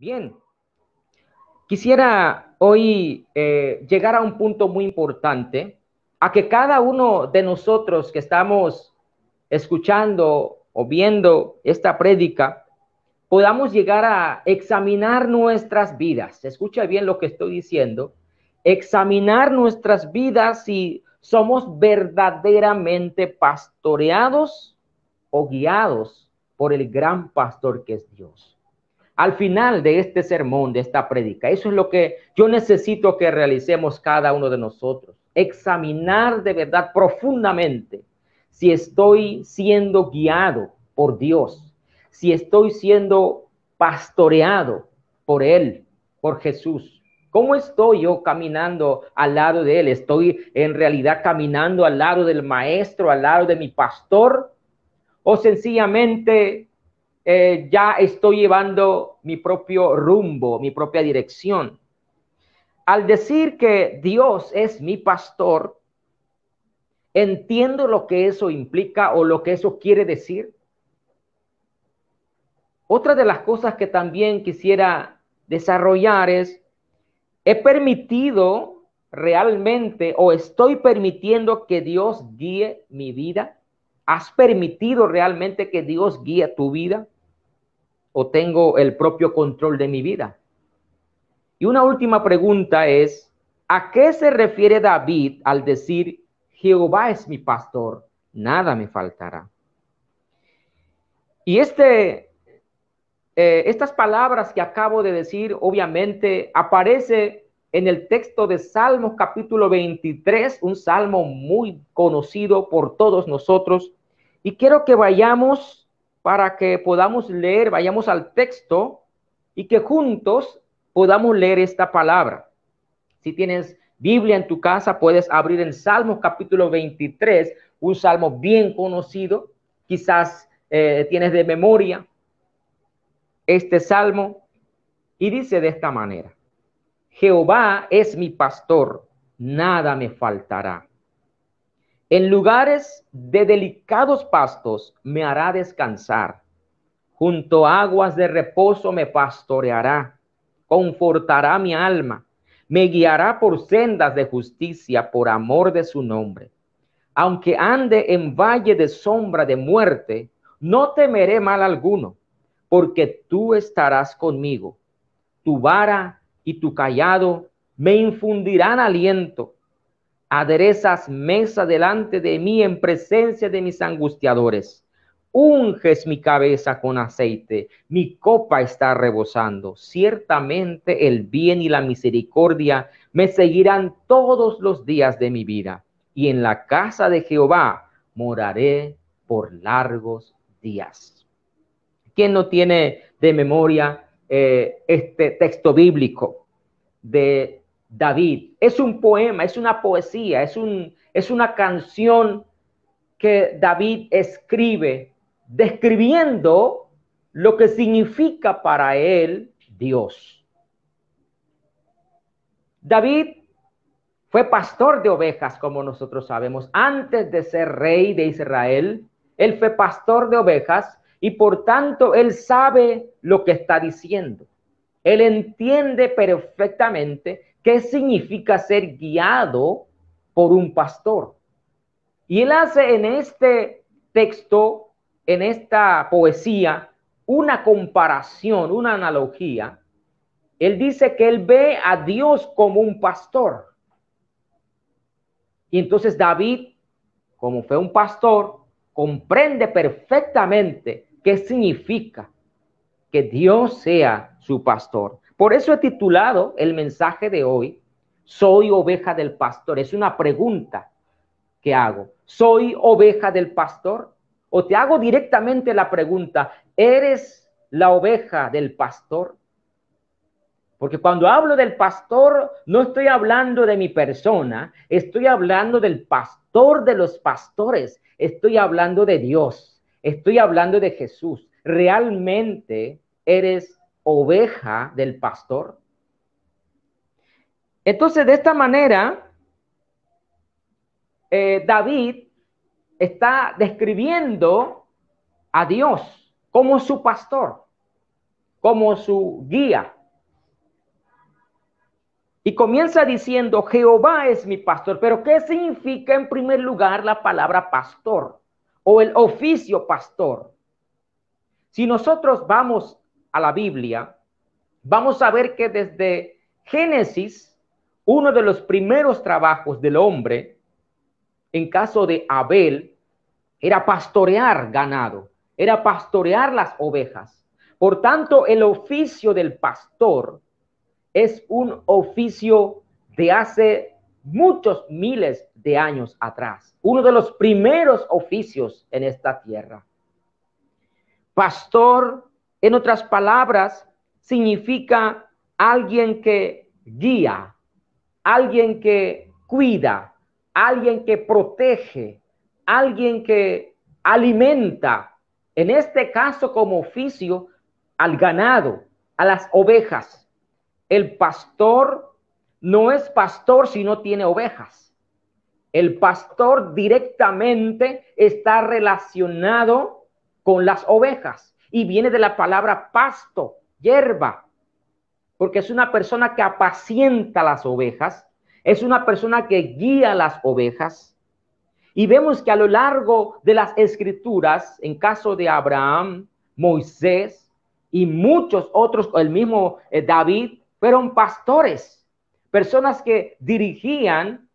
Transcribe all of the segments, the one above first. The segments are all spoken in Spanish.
Bien, quisiera hoy eh, llegar a un punto muy importante, a que cada uno de nosotros que estamos escuchando o viendo esta prédica, podamos llegar a examinar nuestras vidas. Escucha bien lo que estoy diciendo. Examinar nuestras vidas si somos verdaderamente pastoreados o guiados por el gran pastor que es Dios al final de este sermón, de esta prédica, Eso es lo que yo necesito que realicemos cada uno de nosotros. Examinar de verdad profundamente si estoy siendo guiado por Dios, si estoy siendo pastoreado por Él, por Jesús. ¿Cómo estoy yo caminando al lado de Él? ¿Estoy en realidad caminando al lado del Maestro, al lado de mi pastor? ¿O sencillamente eh, ya estoy llevando mi propio rumbo, mi propia dirección. Al decir que Dios es mi pastor, entiendo lo que eso implica o lo que eso quiere decir. Otra de las cosas que también quisiera desarrollar es, he permitido realmente o estoy permitiendo que Dios guíe mi vida. ¿Has permitido realmente que Dios guíe tu vida? o tengo el propio control de mi vida? Y una última pregunta es, ¿a qué se refiere David al decir, Jehová es mi pastor, nada me faltará? Y este, eh, estas palabras que acabo de decir, obviamente, aparece en el texto de Salmos capítulo 23, un salmo muy conocido por todos nosotros. Y quiero que vayamos para que podamos leer, vayamos al texto y que juntos podamos leer esta palabra. Si tienes Biblia en tu casa, puedes abrir en Salmo capítulo 23, un salmo bien conocido, quizás eh, tienes de memoria este salmo, y dice de esta manera, Jehová es mi pastor, nada me faltará. En lugares de delicados pastos me hará descansar. Junto a aguas de reposo me pastoreará. Confortará mi alma. Me guiará por sendas de justicia por amor de su nombre. Aunque ande en valle de sombra de muerte, no temeré mal alguno, porque tú estarás conmigo. Tu vara y tu callado me infundirán aliento aderezas mesa delante de mí en presencia de mis angustiadores. Unges mi cabeza con aceite, mi copa está rebosando. Ciertamente el bien y la misericordia me seguirán todos los días de mi vida, y en la casa de Jehová moraré por largos días. ¿Quién no tiene de memoria eh, este texto bíblico de David. Es un poema, es una poesía, es, un, es una canción que David escribe describiendo lo que significa para él Dios. David fue pastor de ovejas, como nosotros sabemos. Antes de ser rey de Israel, él fue pastor de ovejas y por tanto él sabe lo que está diciendo. Él entiende perfectamente ¿Qué significa ser guiado por un pastor? Y él hace en este texto, en esta poesía, una comparación, una analogía. Él dice que él ve a Dios como un pastor. Y entonces David, como fue un pastor, comprende perfectamente qué significa que Dios sea su pastor. Por eso he titulado el mensaje de hoy, Soy oveja del pastor. Es una pregunta que hago. ¿Soy oveja del pastor? O te hago directamente la pregunta, ¿eres la oveja del pastor? Porque cuando hablo del pastor, no estoy hablando de mi persona, estoy hablando del pastor de los pastores, estoy hablando de Dios, estoy hablando de Jesús. Realmente eres oveja del pastor. Entonces, de esta manera, eh, David está describiendo a Dios como su pastor, como su guía. Y comienza diciendo, Jehová es mi pastor. Pero ¿qué significa en primer lugar la palabra pastor o el oficio pastor? Si nosotros vamos la Biblia, vamos a ver que desde Génesis, uno de los primeros trabajos del hombre, en caso de Abel, era pastorear ganado, era pastorear las ovejas. Por tanto, el oficio del pastor es un oficio de hace muchos miles de años atrás, uno de los primeros oficios en esta tierra. Pastor en otras palabras, significa alguien que guía, alguien que cuida, alguien que protege, alguien que alimenta, en este caso como oficio, al ganado, a las ovejas. El pastor no es pastor si no tiene ovejas. El pastor directamente está relacionado con las ovejas y viene de la palabra pasto, hierba, porque es una persona que apacienta las ovejas, es una persona que guía las ovejas. Y vemos que a lo largo de las escrituras, en caso de Abraham, Moisés y muchos otros, el mismo eh, David, fueron pastores, personas que dirigían,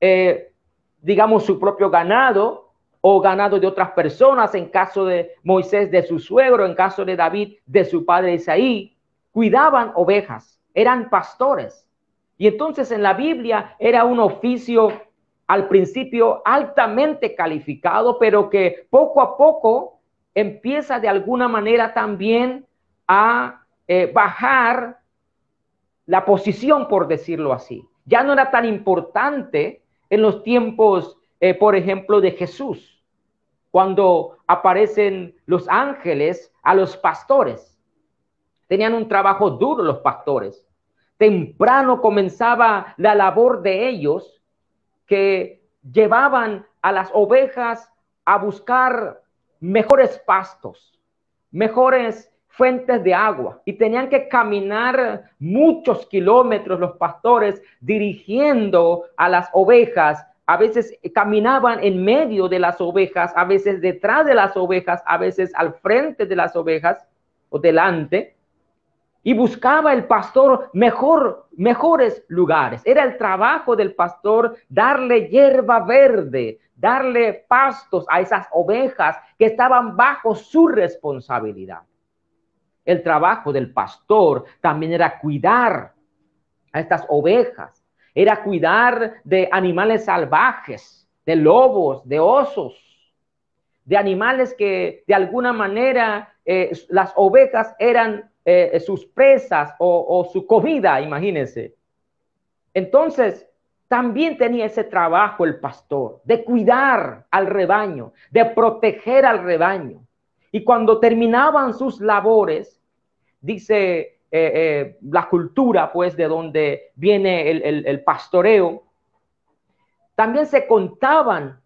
eh, digamos, su propio ganado, o ganado de otras personas, en caso de Moisés de su suegro, en caso de David de su padre Isaí, cuidaban ovejas, eran pastores. Y entonces en la Biblia era un oficio al principio altamente calificado, pero que poco a poco empieza de alguna manera también a eh, bajar la posición, por decirlo así. Ya no era tan importante en los tiempos, eh, por ejemplo, de Jesús cuando aparecen los ángeles a los pastores. Tenían un trabajo duro los pastores. Temprano comenzaba la labor de ellos que llevaban a las ovejas a buscar mejores pastos, mejores fuentes de agua y tenían que caminar muchos kilómetros los pastores dirigiendo a las ovejas a veces caminaban en medio de las ovejas, a veces detrás de las ovejas, a veces al frente de las ovejas o delante. Y buscaba el pastor mejor, mejores lugares. Era el trabajo del pastor darle hierba verde, darle pastos a esas ovejas que estaban bajo su responsabilidad. El trabajo del pastor también era cuidar a estas ovejas era cuidar de animales salvajes, de lobos, de osos, de animales que de alguna manera eh, las ovejas eran eh, sus presas o, o su comida, imagínense. Entonces, también tenía ese trabajo el pastor, de cuidar al rebaño, de proteger al rebaño. Y cuando terminaban sus labores, dice eh, eh, la cultura, pues, de donde viene el, pastoreo. También se contaban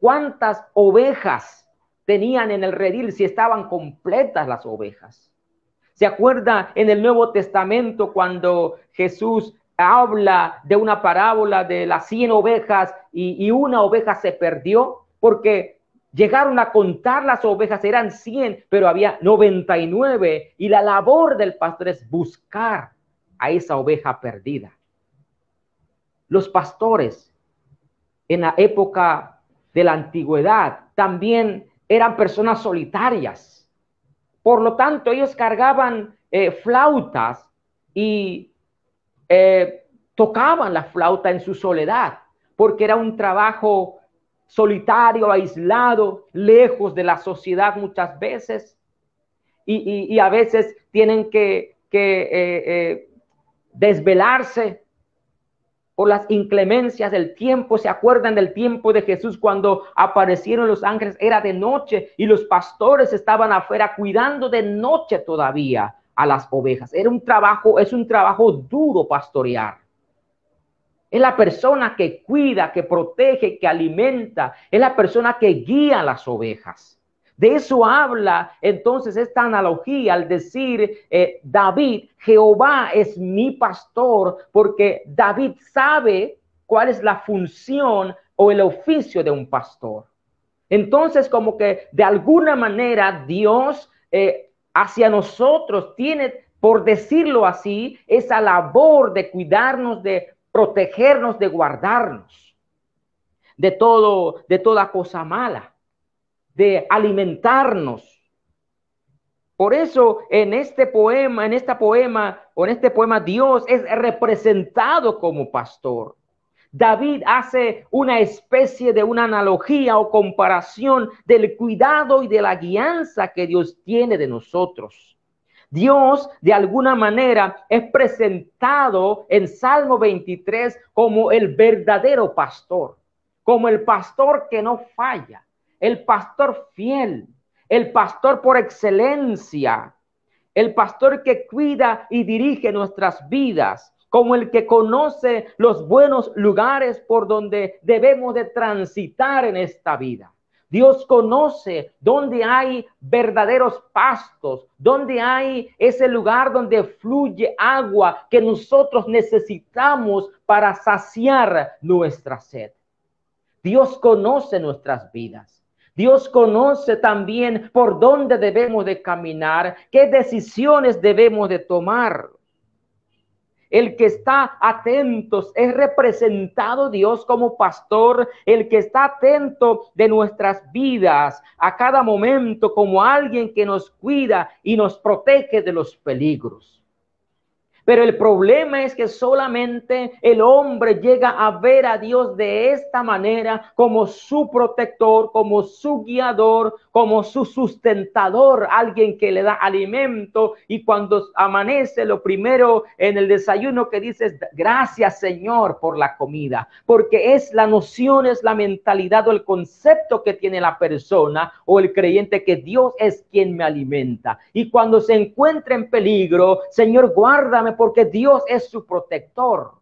cuántas ovejas tenían en el redil, si estaban completas las ovejas. ¿Se acuerda en el Nuevo Testamento cuando Jesús habla de una parábola de las 100 ovejas y, y, una oveja se perdió? Porque Llegaron a contar las ovejas, eran 100, pero había 99. Y la labor del pastor es buscar a esa oveja perdida. Los pastores en la época de la antigüedad también eran personas solitarias. Por lo tanto, ellos cargaban eh, flautas y eh, tocaban la flauta en su soledad, porque era un trabajo solitario, aislado, lejos de la sociedad muchas veces. Y, a veces tienen que, eh, eh, desvelarse por las inclemencias del tiempo. ¿Se acuerdan del tiempo de Jesús cuando aparecieron los ángeles? Era de noche y los pastores estaban afuera cuidando de noche todavía a las ovejas. Era un trabajo, es un trabajo duro pastorear. Es la persona que cuida, que protege, que alimenta. Es la persona que guía las ovejas. De eso habla entonces esta analogía al decir eh, David, Jehová es mi pastor, porque David sabe cuál es la función o el oficio de un pastor. Entonces, como que de alguna manera Dios eh, hacia nosotros tiene, por decirlo así, esa labor de cuidarnos, de protegernos de guardarnos de todo, de toda cosa mala, de alimentarnos. Por eso en este poema, en esta poema, o en este poema Dios es representado como pastor. David hace una especie de una analogía o comparación del cuidado y de la guianza que Dios tiene de nosotros. Dios de alguna manera es presentado en Salmo 23 como el verdadero pastor, como el pastor que no falla, el pastor fiel, el pastor por excelencia, el pastor que cuida y dirige nuestras vidas, como el que conoce los buenos lugares por donde debemos de transitar en esta vida. Dios conoce dónde hay verdaderos pastos, dónde hay ese lugar donde fluye agua que nosotros necesitamos para saciar nuestra sed. Dios conoce nuestras vidas. Dios conoce también por dónde debemos de caminar, qué decisiones debemos de tomar. El que está atentos es representado Dios como pastor. El que está atento de nuestras vidas a cada momento como alguien que nos cuida y nos protege de los peligros. Pero el problema es que solamente el hombre llega a ver a Dios de esta manera como su protector, como su guiador, como su sustentador, alguien que le da alimento y cuando amanece lo primero en el desayuno que dices, gracias Señor por la comida, porque es la noción, es la mentalidad o el concepto que tiene la persona o el creyente que Dios es quien me alimenta. Y cuando se encuentra en peligro, Señor, guárdame porque Dios es su protector.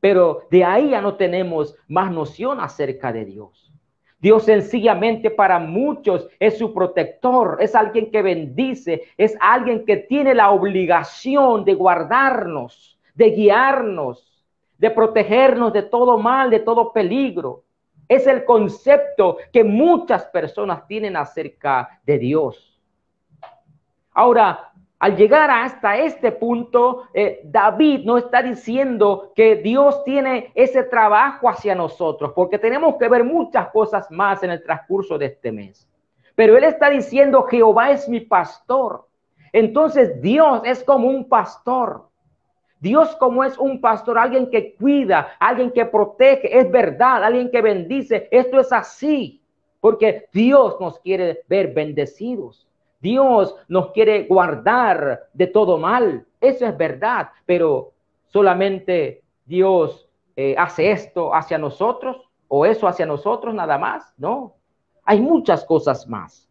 Pero de ahí ya no tenemos más noción acerca de Dios. Dios sencillamente para muchos es su protector, es alguien que bendice, es alguien que tiene la obligación de guardarnos, de guiarnos, de protegernos de todo mal, de todo peligro. Es el concepto que muchas personas tienen acerca de Dios. Ahora, al llegar hasta este punto, eh, David no está diciendo que Dios tiene ese trabajo hacia nosotros, porque tenemos que ver muchas cosas más en el transcurso de este mes. Pero él está diciendo, Jehová es mi pastor. Entonces Dios es como un pastor. Dios como es un pastor, alguien que cuida, alguien que protege, es verdad, alguien que bendice. Esto es así, porque Dios nos quiere ver bendecidos. Dios nos quiere guardar de todo mal. Eso es verdad, pero solamente Dios eh, hace esto hacia nosotros o eso hacia nosotros nada más. No, hay muchas cosas más.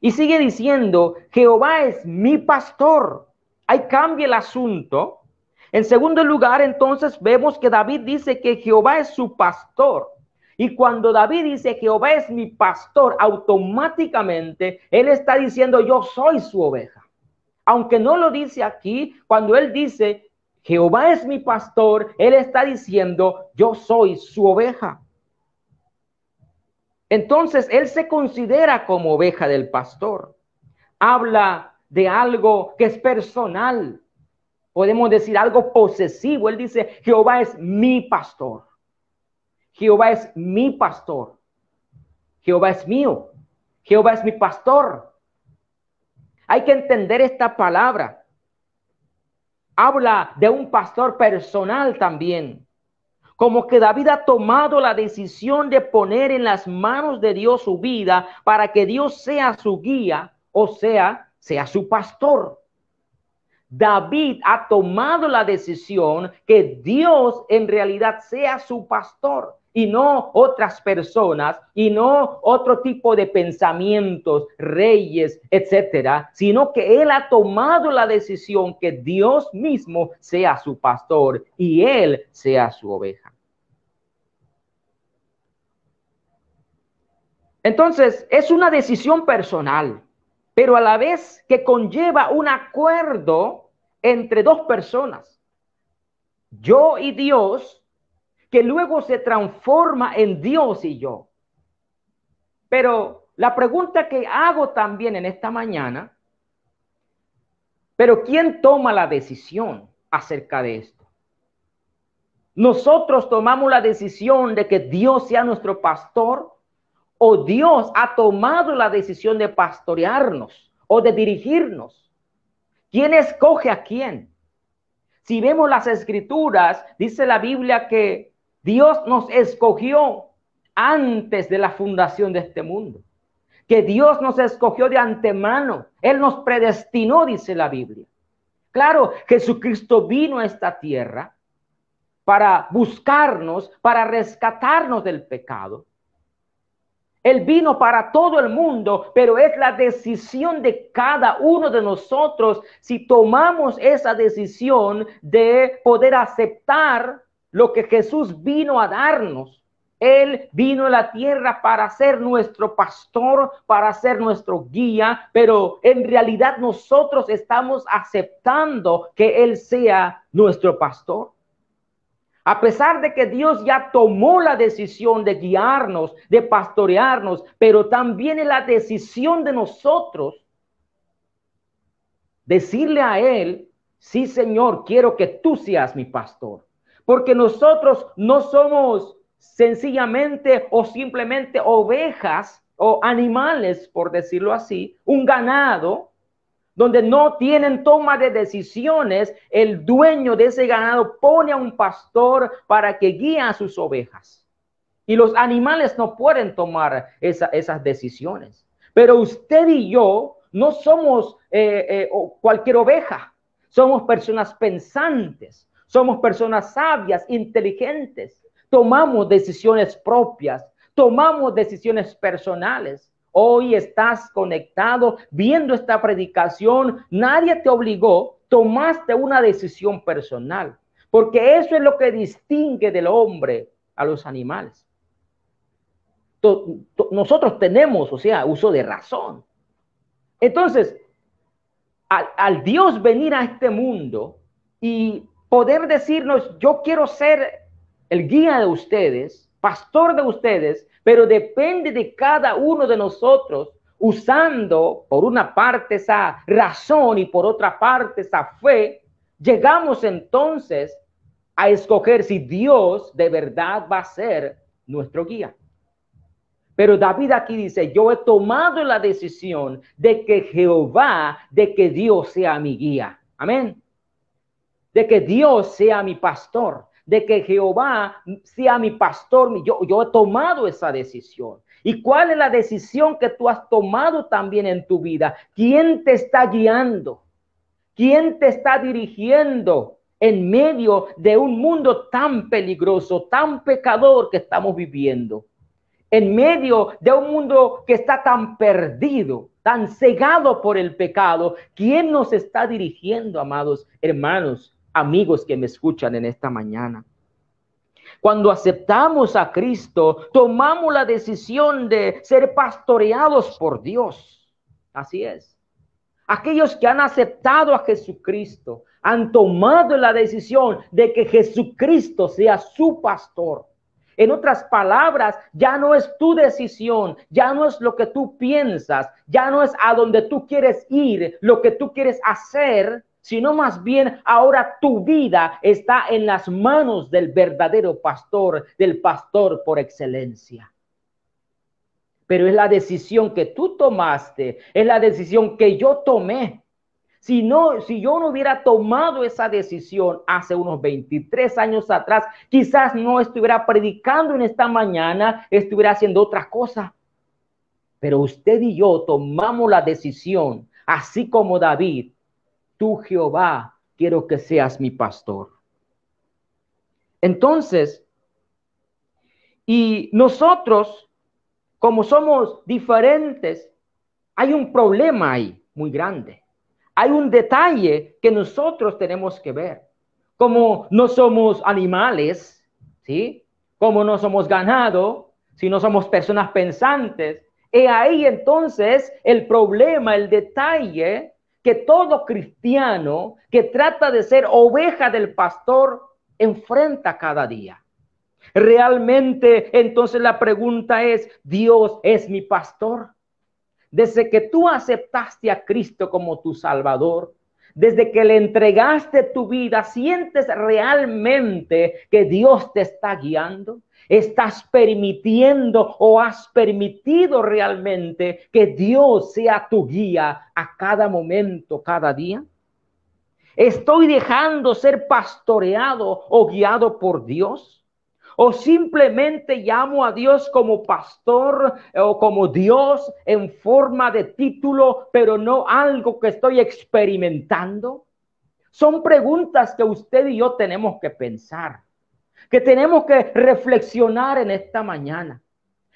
Y sigue diciendo, Jehová es mi pastor. Ahí cambia el asunto. En segundo lugar, entonces vemos que David dice que Jehová es su pastor. Y cuando David dice que Jehová es mi pastor, automáticamente él está diciendo yo soy su oveja. Aunque no lo dice aquí, cuando él dice Jehová es mi pastor, él está diciendo yo soy su oveja. Entonces él se considera como oveja del pastor. Habla de algo que es personal. Podemos decir algo posesivo. Él dice, Jehová es mi pastor. Jehová es mi pastor. Jehová es mío. Jehová es mi pastor. Hay que entender esta palabra. Habla de un pastor personal también. Como que David ha tomado la decisión de poner en las manos de Dios su vida para que Dios sea su guía, o sea, sea su pastor. David ha tomado la decisión que Dios en realidad sea su pastor y no otras personas y no otro tipo de pensamientos, reyes, etcétera, sino que él ha tomado la decisión que Dios mismo sea su pastor y él sea su oveja. Entonces, es una decisión personal, pero a la vez que conlleva un acuerdo entre dos personas. Yo y Dios que luego se transforma en Dios y yo. Pero la pregunta que hago también en esta mañana, pero ¿quién toma la decisión acerca de esto? Nosotros tomamos la decisión de que Dios sea nuestro pastor o Dios ha tomado la decisión de pastorearnos o de dirigirnos. ¿Quién escoge a quién? Si vemos las escrituras, dice la Biblia que Dios nos escogió antes de la fundación de este mundo, que Dios nos escogió de antemano, Él nos predestinó, dice la Biblia. Claro, Jesucristo vino a esta tierra para buscarnos, para rescatarnos del pecado. Él vino para todo el mundo, pero es la decisión de cada uno de nosotros si tomamos esa decisión de poder aceptar lo que Jesús vino a darnos. Él vino a la tierra para ser nuestro pastor, para ser nuestro guía, pero en realidad nosotros estamos aceptando que Él sea nuestro pastor. A pesar de que Dios ya tomó la decisión de guiarnos, de pastorearnos, pero también es la decisión de nosotros decirle a Él, sí Señor, quiero que tú seas mi pastor. Porque nosotros no somos sencillamente o simplemente ovejas o animales, por decirlo así, un ganado donde no tienen toma de decisiones, el dueño de ese ganado pone a un pastor para que guíe a sus ovejas. Y los animales no pueden tomar esas decisiones. Pero usted y yo no somos eh, eh, cualquier oveja, somos personas pensantes, somos personas sabias, inteligentes. Tomamos decisiones propias, tomamos decisiones personales. Hoy estás conectado viendo esta predicación. Nadie te obligó, tomaste una decisión personal, porque eso es lo que distingue del hombre a los animales. Nosotros tenemos, o sea, uso de razón. Entonces, al, Dios venir a este mundo y poder decirnos, yo quiero ser el guía de ustedes, pastor de ustedes, pero depende de cada uno de nosotros usando por una parte esa razón y por otra parte esa fe, llegamos entonces a escoger si Dios de verdad va a ser nuestro guía. Pero David aquí dice, yo he tomado la decisión de que Jehová, de que Dios sea mi guía. Amén de que Dios sea mi pastor, de que Jehová sea mi pastor. Yo, he tomado esa decisión. ¿Y cuál es la decisión que tú has tomado también en tu vida? ¿Quién te está guiando? ¿Quién te está dirigiendo en medio de un mundo tan peligroso, tan pecador que estamos viviendo? En medio de un mundo que está tan perdido, tan cegado por el pecado, ¿quién nos está dirigiendo, amados hermanos? amigos que me escuchan en esta mañana. Cuando aceptamos a Cristo, tomamos la decisión de ser pastoreados por Dios. Así es. Aquellos que han aceptado a Jesucristo han tomado la decisión de que Jesucristo sea su pastor. En otras palabras, ya no es tu decisión, ya no es lo que tú piensas, ya no es a donde tú quieres ir, lo que tú quieres hacer, sino más bien ahora tu vida está en las manos del verdadero pastor, del pastor por excelencia. Pero es la decisión que tú tomaste, es la decisión que yo tomé. Si, no, si yo no hubiera tomado esa decisión hace unos 23 años atrás, quizás no estuviera predicando en esta mañana, estuviera haciendo otra cosa. Pero usted y yo tomamos la decisión, así como David, tú Jehová, quiero que seas mi pastor. Entonces, y nosotros, como somos diferentes, hay un problema ahí muy grande. Hay un detalle que nosotros tenemos que ver. Como no somos animales, ¿sí? Como no somos ganado, si no somos personas pensantes, y ahí entonces el problema, el detalle que todo cristiano que trata de ser oveja del pastor enfrenta cada día. Realmente, entonces la pregunta es, ¿Dios es mi pastor? Desde que tú aceptaste a Cristo como tu Salvador, desde que le entregaste tu vida, ¿sientes realmente que Dios te está guiando? estás permitiendo o has permitido realmente que Dios sea tu guía a cada momento, cada día? ¿Estoy dejando ser pastoreado o guiado por Dios? o simplemente llamo a Dios como pastor eh, o como Dios en forma de título, pero no algo que estoy experimentando? Son preguntas que usted y yo tenemos que pensar que tenemos que reflexionar en esta mañana.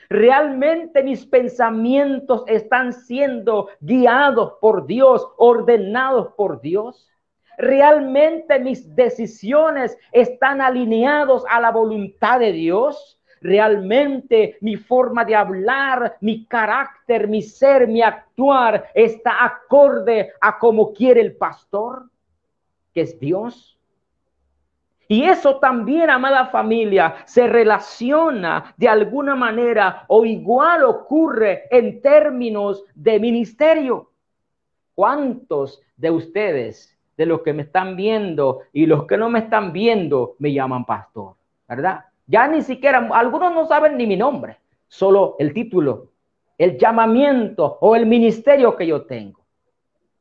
Realmente mis pensamientos están siendo guiados por Dios, ordenados por Dios. Realmente mis decisiones están alineados a la voluntad de Dios. Realmente mi forma de hablar, mi carácter, mi ser, mi actuar está acorde a como quiere el pastor, que es Dios. Y eso también, amada familia, se relaciona de alguna manera o igual ocurre en términos de ministerio. ¿Cuántos de ustedes, de los que me están viendo y los que no me están viendo, me llaman pastor? ¿Verdad? Ya ni siquiera, algunos no saben ni mi nombre, solo el título, el llamamiento o el ministerio que yo tengo.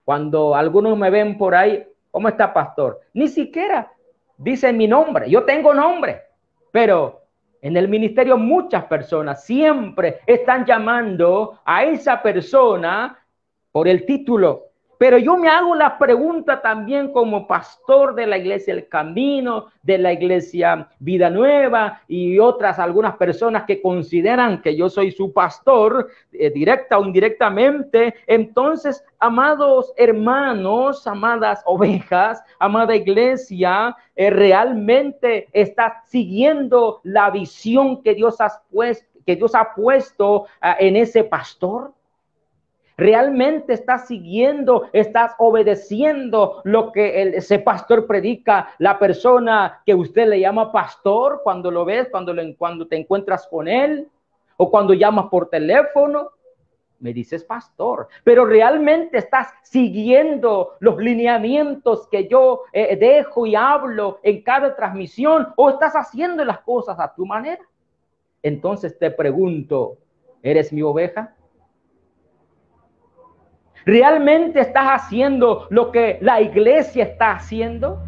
Cuando algunos me ven por ahí, ¿cómo está pastor? Ni siquiera dice mi nombre, yo tengo nombre, pero en el ministerio muchas personas siempre están llamando a esa persona por el título pero yo me hago la pregunta también como pastor de la iglesia El Camino, de la iglesia Vida Nueva y otras algunas personas que consideran que yo soy su pastor, eh, directa o indirectamente. Entonces, amados hermanos, amadas ovejas, amada iglesia, eh, realmente está siguiendo la visión que Dios ha puesto, que Dios ha puesto ah, en ese pastor realmente estás siguiendo, estás obedeciendo lo que ese pastor predica, la persona que usted le llama pastor cuando lo ves, cuando, te encuentras con él o cuando llamas por teléfono. Me dices pastor, pero realmente estás siguiendo los lineamientos que yo eh, dejo y hablo en cada transmisión o estás haciendo las cosas a tu manera. Entonces te pregunto, ¿eres mi oveja? ¿Realmente estás haciendo lo que la iglesia está haciendo?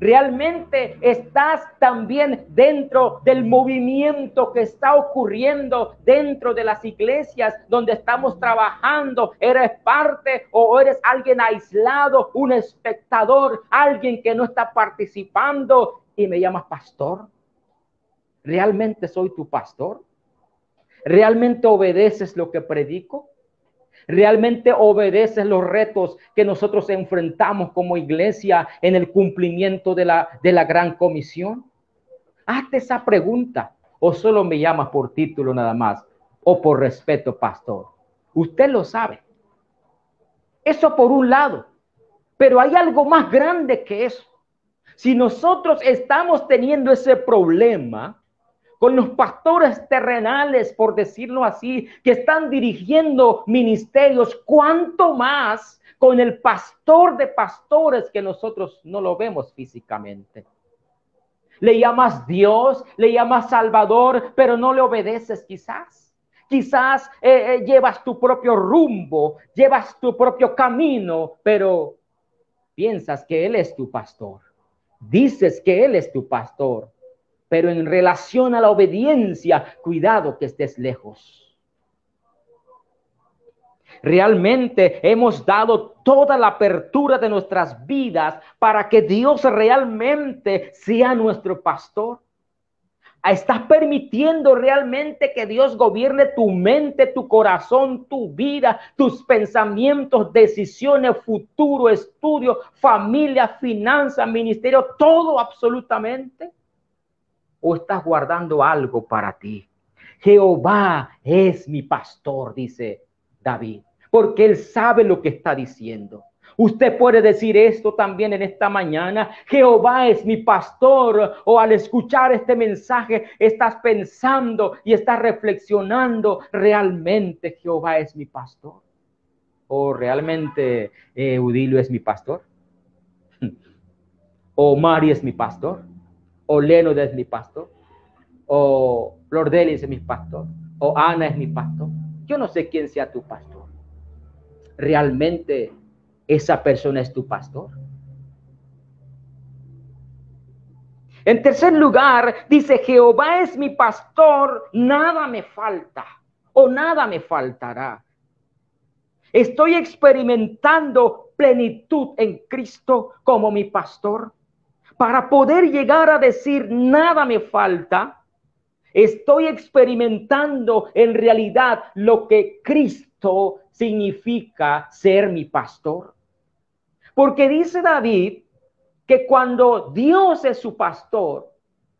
¿Realmente estás también dentro del movimiento que está ocurriendo dentro de las iglesias donde estamos trabajando? ¿Eres parte o eres alguien aislado, un espectador, alguien que no está participando y me llamas pastor? ¿Realmente soy tu pastor? ¿Realmente obedeces lo que predico? realmente obedeces los retos que nosotros enfrentamos como iglesia en el cumplimiento de la, gran comisión? Hazte esa pregunta o solo me llamas por título nada más o por respeto, pastor. Usted lo sabe. Eso por un lado, pero hay algo más grande que eso. Si nosotros estamos teniendo ese problema, con los pastores terrenales, por decirlo así, que están dirigiendo ministerios, cuanto más con el pastor de pastores que nosotros no lo vemos físicamente. Le llamas Dios, le llamas Salvador, pero no le obedeces quizás. Quizás eh, eh, llevas tu propio rumbo, llevas tu propio camino, pero piensas que Él es tu pastor. Dices que Él es tu pastor, pero en relación a la obediencia, cuidado que estés lejos. Realmente hemos dado toda la apertura de nuestras vidas para que Dios realmente sea nuestro pastor. ¿Estás permitiendo realmente que Dios gobierne tu mente, tu corazón, tu vida, tus pensamientos, decisiones, futuro, estudio, familia, finanzas, ministerio, todo absolutamente? o estás guardando algo para ti. Jehová es mi pastor, dice David, porque él sabe lo que está diciendo. Usted puede decir esto también en esta mañana. Jehová es mi pastor. O al escuchar este mensaje, estás pensando y estás reflexionando, realmente Jehová es mi pastor. O realmente eh, Udilio es mi pastor. O Mari es mi pastor o Leno es mi pastor, o Lord es mi pastor, o Ana es mi pastor. Yo no sé quién sea tu pastor. ¿Realmente esa persona es tu pastor? En tercer lugar, dice, Jehová es mi pastor, nada me falta o nada me faltará. Estoy experimentando plenitud en Cristo como mi pastor para poder llegar a decir nada me falta, estoy experimentando en realidad lo que Cristo significa ser mi pastor. Porque dice David que cuando Dios es su pastor,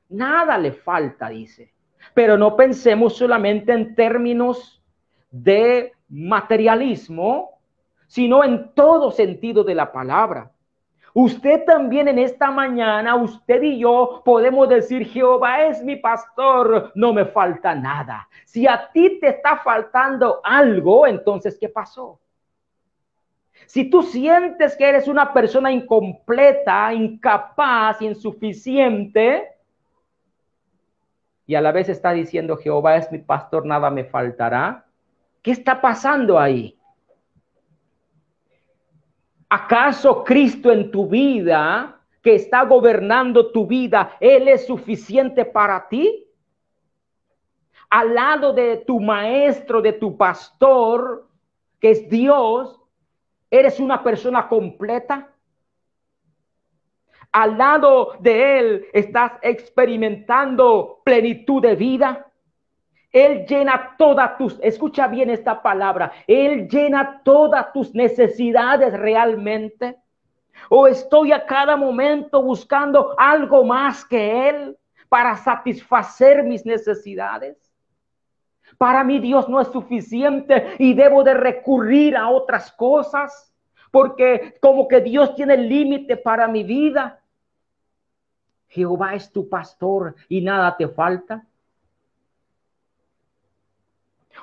nada le falta, dice. Pero no pensemos solamente en términos de materialismo, sino en todo sentido de la palabra. Usted también en esta mañana, usted y yo podemos decir, Jehová es mi pastor, no me falta nada. Si a ti te está faltando algo, entonces, ¿qué pasó? Si tú sientes que eres una persona incompleta, incapaz, insuficiente, y a la vez está diciendo, Jehová es mi pastor, nada me faltará, ¿qué está pasando ahí? ¿Acaso Cristo en tu vida, que está gobernando tu vida, Él es suficiente para ti? Al lado de tu maestro, de tu pastor, que es Dios, eres una persona completa. Al lado de Él estás experimentando plenitud de vida. Él llena todas tus, escucha bien esta palabra, Él llena todas tus necesidades realmente. O estoy a cada momento buscando algo más que Él para satisfacer mis necesidades. Para mí Dios no es suficiente y debo de recurrir a otras cosas porque como que Dios tiene límite para mi vida. Jehová es tu pastor y nada te falta.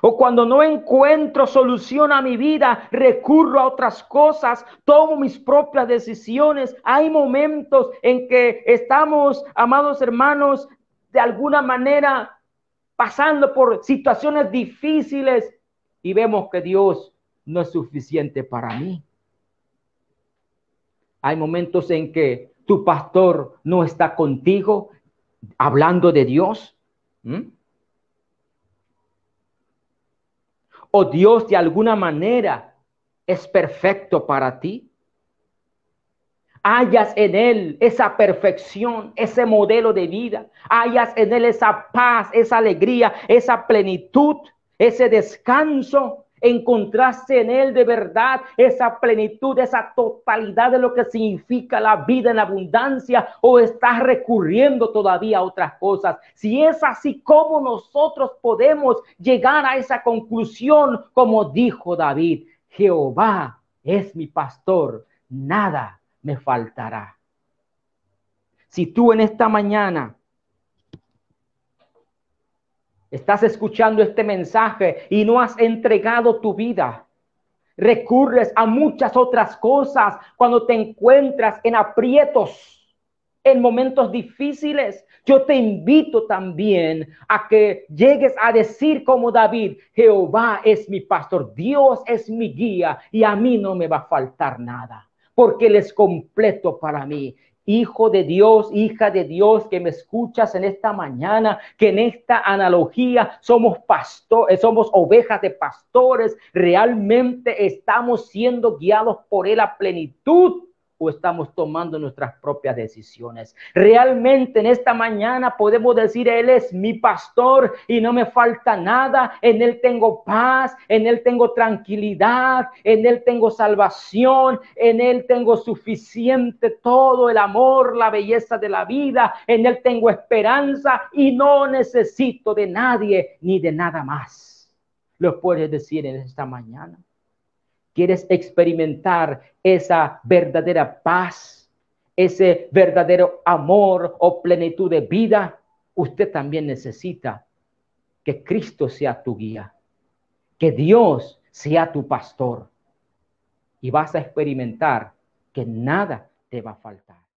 O cuando no encuentro solución a mi vida, recurro a otras cosas, tomo mis propias decisiones. Hay momentos en que estamos, amados hermanos, de alguna manera pasando por situaciones difíciles y vemos que Dios no es suficiente para mí. Hay momentos en que tu pastor no está contigo hablando de Dios. o Dios de alguna manera es perfecto para ti. Hayas en Él esa perfección, ese modelo de vida. Hayas en Él esa paz, esa alegría, esa plenitud, ese descanso encontraste en Él de verdad esa plenitud, esa totalidad de lo que significa la vida en abundancia o estás recurriendo todavía a otras cosas. Si es así, ¿cómo nosotros podemos llegar a esa conclusión? Como dijo David, Jehová es mi pastor, nada me faltará. Si tú en esta mañana estás escuchando este mensaje y no has entregado tu vida, recurres a muchas otras cosas cuando te encuentras en aprietos, en momentos difíciles. Yo te invito también a que llegues a decir como David, Jehová es mi pastor, Dios es mi guía y a mí no me va a faltar nada, porque Él es completo para mí hijo de Dios, hija de Dios, que me escuchas en esta mañana, que en esta analogía somos pastores, eh, somos ovejas de pastores, realmente estamos siendo guiados por él a plenitud o estamos tomando nuestras propias decisiones. Realmente en esta mañana podemos decir, Él es mi pastor y no me falta nada, en Él tengo paz, en Él tengo tranquilidad, en Él tengo salvación, en Él tengo suficiente todo el amor, la belleza de la vida, en Él tengo esperanza y no necesito de nadie ni de nada más. Lo puedes decir en esta mañana quieres experimentar esa verdadera paz, ese verdadero amor o plenitud de vida, usted también necesita que Cristo sea tu guía, que Dios sea tu pastor. Y vas a experimentar que nada te va a faltar.